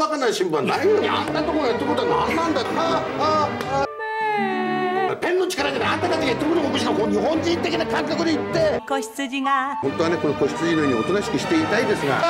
バカな新聞はないのにあんなとこがやってることは何なんだあああペンの力じゃないあんたたちがやってることもおかしな日本人的な感覚で言って子羊が本当はねこの子羊のようにおとなしくしていたいですが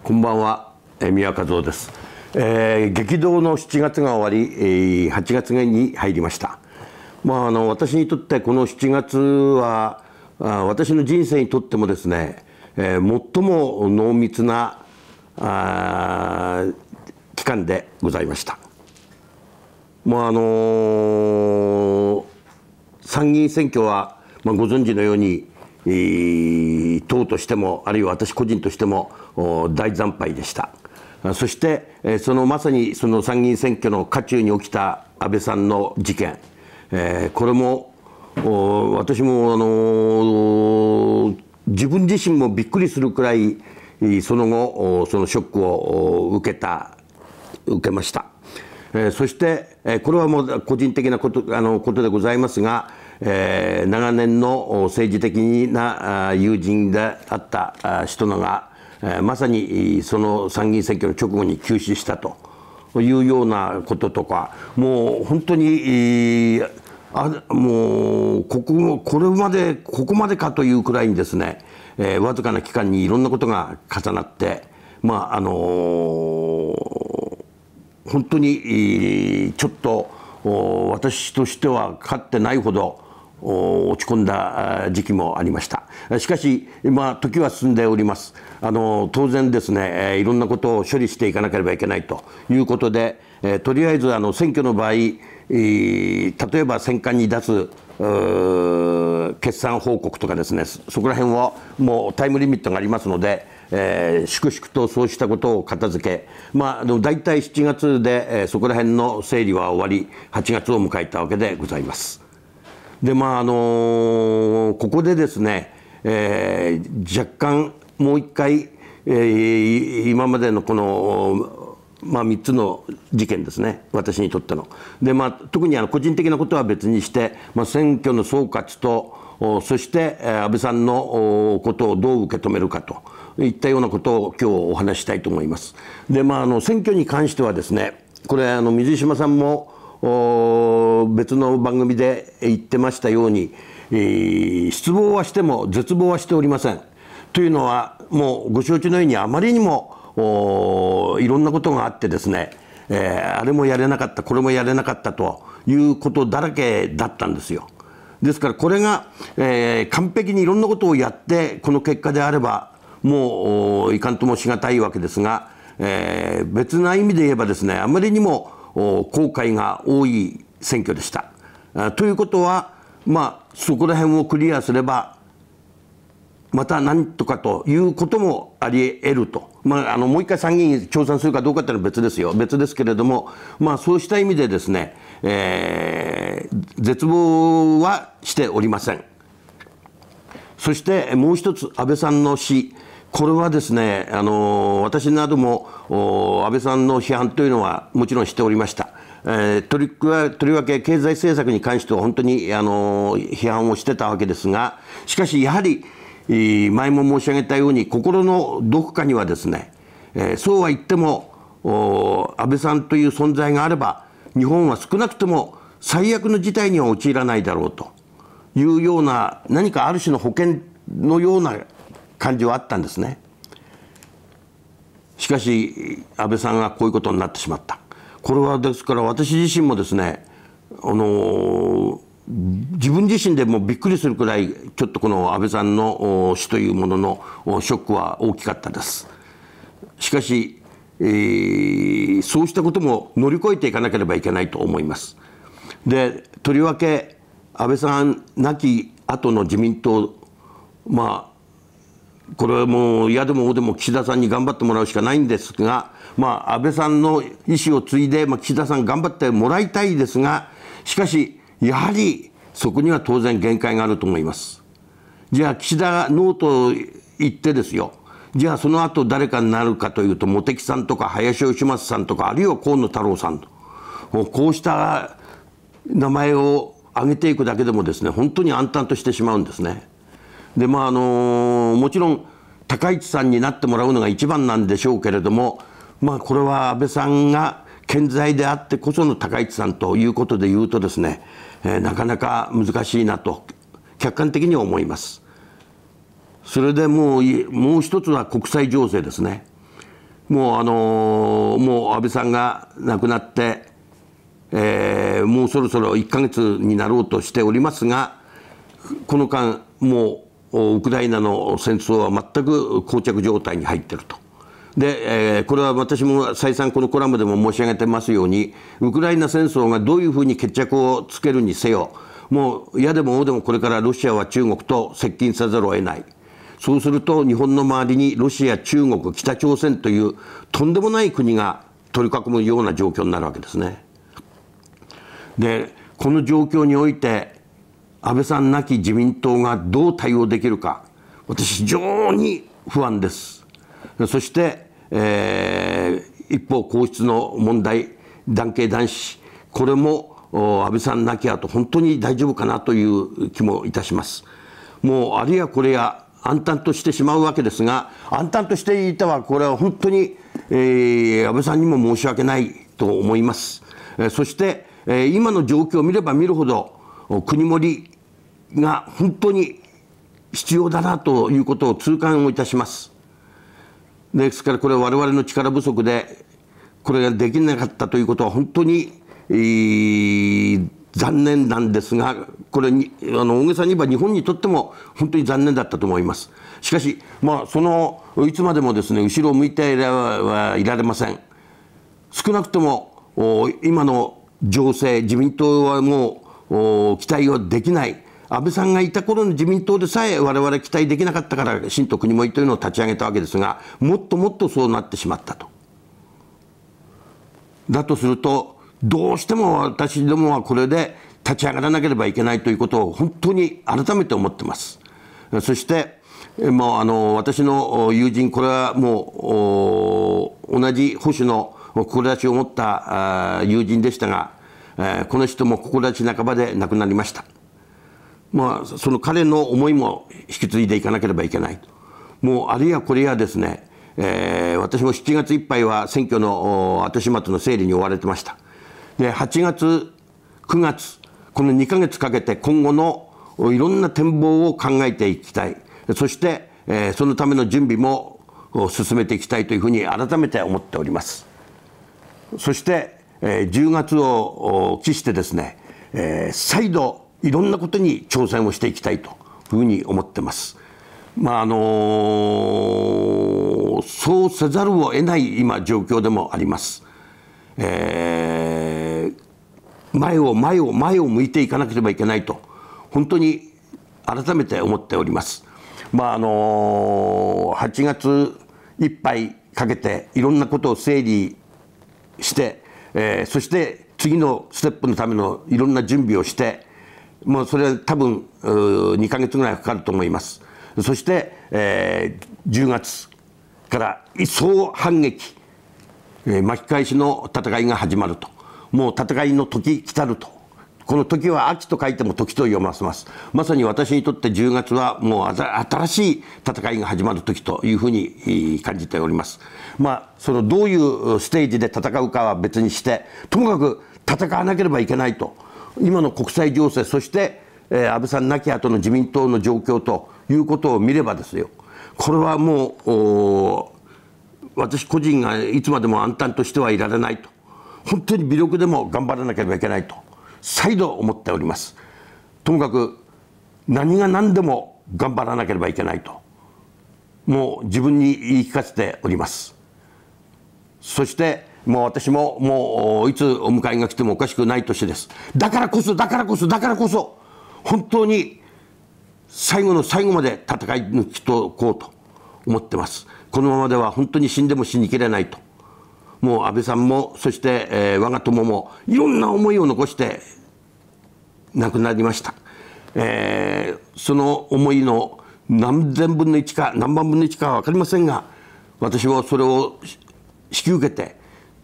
こんばんは宮和夫です、えー、激動の7月が終わり、えー、8月に入りましたまあ、あの私にとってこの7月はあ私の人生にとってもですね、えー、最も濃密なあ期間でございました。もうあのー、参議院選挙は、まあ、ご存知のように、えー、党としてもあるいは私個人としても大惨敗でした。そしてそのまさにその参議院選挙の渦中に起きた安倍さんの事件、えー、これも私もあの自分自身もびっくりするくらいその後そのショックを受けた受けました、えー、そして、えー、これはもう個人的なことあのことでございますが、えー、長年の政治的な友人であった人のが、えー、まさにその参議院選挙の直後に急死したというようなこととかもう本当に、えーあもうこここれまでここまでかというくらいにですね、えー、わずかな期間にいろんなことが重なってまああのー、本当にちょっと私としてはかってないほど落ち込んだ時期もありましたしかし、まあ、時は進んでおりますあの当然ですねいろんなことを処理していかなければいけないということでとりあえずあの選挙の場合例えば選管に出す決算報告とかですねそこら辺はもうタイムリミットがありますので、えー、粛々とそうしたことを片付け、まあ、大体7月で、えー、そこら辺の整理は終わり8月を迎えたわけでございます。でまああのー、ここでですね、えー、若干もう一回、えー、今までのこの、まあ、3つの事件ですね私にとっての。でまあ特にあの個人的なことは別にして、まあ、選挙の総括とそして安倍さんのことをどう受け止めるかといったようなことを今日お話したいと思います。でまああの選挙に関してはですねこれあの水島さんも別の番組で言ってましたように、えー、失望はしても絶望はしておりません。というのはもうご承知のようにあまりにもいろんなことがあってですね、えー、あれもやれなかったこれもやれなかったということだらけだったんですよ。ですからこれが、えー、完璧にいろんなことをやってこの結果であればもういかんともしがたいわけですが、えー、別な意味で言えばですねあまりにも後悔が多い選挙でした。ということは、まあ、そこら辺をクリアすればまた何とかということもありえると、まあ、あのもう一回参議院調査するかどうかというのは別ですよ別ですけれども、まあ、そうした意味でですね、えー、絶望はしておりませんそしてもう一つ安倍さんの死これはですね、あの私なども安倍さんの批判というのはもちろんしておりました。えー、とりとりわけ経済政策に関しては本当に、あの批判をしてたわけですが、しかしやはり、前も申し上げたように心のどこかにはですね、えー、そうは言っても安倍さんという存在があれば日本は少なくとも最悪の事態には陥らないだろうというような何かある種の保険のような感じはあったんですねしかし安倍さんがこういうことになってしまったこれはですから私自身もですねあの自分自身でもびっくりするくらいちょっとこの安倍さんの死というもののショックは大きかったですしかし、えー、そうしたことも乗り越えていかなければいけないと思いますでとりわけ安倍さん亡き後の自民党まこれはもう、嫌でも応でも岸田さんに頑張ってもらうしかないんですが、まあ、安倍さんの意思を継いで、まあ、岸田さん頑張ってもらいたいですが、しかし、やはりそこには当然限界があると思います。じゃあ、岸田ノーと言ってですよ、じゃあその後誰かになるかというと、茂木さんとか林芳正さんとか、あるいは河野太郎さんと、こうした名前を挙げていくだけでもですね、本当に暗淡としてしまうんですね。でまああのもちろん高市さんになってもらうのが一番なんでしょうけれども、まあ、これは安倍さんが健在であってこその高市さんということでいうとですね、えー、なかなか難しいなと客観的に思います。それでもうもう一つは国際情勢ですね。もうあのもう安倍さんが亡くなって、えー、もうそろそろ1か月になろうとしておりますがこの間もうウクライナの戦争は全く膠着状態に入っていると。で、えー、これは私も再三このコラムでも申し上げてますようにウクライナ戦争がどういうふうに決着をつけるにせよもう嫌でも応でもこれからロシアは中国と接近せざるを得ないそうすると日本の周りにロシア中国北朝鮮というとんでもない国が取り囲むような状況になるわけですね。でこの状況において安倍さんなき自民党がどう対応できるか、私、非常に不安です。そして、えー、一方、皇室の問題、男系男子、これも安倍さんなきあと本当に大丈夫かなという気もいたします。もうあるいはこれや暗淡としてしまうわけですが暗淡としていたはこれは本当に、えー、安倍さんにも申し訳ないと思います。えー、そして、えー、今の状況を見れば見るほど国盛が本当に必要だなということを痛感をいたしますですからこれは我々の力不足でこれができなかったということは本当に、えー、残念なんですがこれにあの大げさに言えば日本にとっても本当に残念だったと思いますしかし、まあ、そのいつまでもですね後ろを向いてはいられません少なくとも今の情勢自民党はもう期待をできない。安倍さんがいた頃の自民党でさえ我々期待できなかったから新と国もいというのを立ち上げたわけですがもっともっとそうなってしまったと。だとするとどうしても私どもはこれで立ち上がらなければいけないということを本当に改めて思ってます。そしてもうあの私の友人これはもう同じ保守の志を持った友人でしたがえー、この人も志半ばで亡くなりました。まあ、その彼の思いも引き継いでいかなければいけない。もう、あるいはこれやですね、えー、私も7月いっぱいは選挙の後始末の整理に追われてました。で、8月、9月、この2か月かけて今後のいろんな展望を考えていきたい。そして、えー、そのための準備も進めていきたいというふうに改めて思っております。そして、えー、10月を期してですね、えー、再度いろんなことに挑戦をしていきたいというふうに思ってます。まああのー、そうせざるを得ない今状況でもあります。えー、前を前を前を向いていかなければいけないと本当に改めて思っております。まああのー、8月いっぱいかけていろんなことを整理してえー、そして次のステップのためのいろんな準備をしてもうそれ多分2か月ぐらいかかると思いますそして、えー、10月から一層反撃、えー、巻き返しの戦いが始まるともう戦いの時来たるとこの時は秋と書いても時と読ませます。まさに私にとって10月はもう新しい戦いが始まる時というふうに感じております。まあ、そのどういうステージで戦うかは別にして、ともかく戦わなければいけないと。今の国際情勢、そして、えー、安倍さん亡き後の自民党の状況ということを見ればですよ。これはもう、私個人がいつまでも暗淡としてはいられないと。本当に微力でも頑張らなければいけないと。再度思っておりますともかく何が何でも頑張らなければいけないともう自分に言い聞かせておりますそしてもう私ももういつお迎えが来てもおかしくない年ですだからこそだからこそだからこそ本当に最後の最後まで戦い抜きとこうと思ってますこのままでは本当に死んでも死にきれないともう安倍さんも、そして、えー、我が友も、いろんな思いを残して、亡くなりました。えー、その思いの何千分の1か何万分の1かは分かりませんが私はそれを引き受けて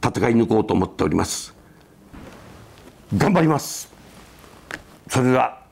戦い抜こうと思っております頑張りますそれでは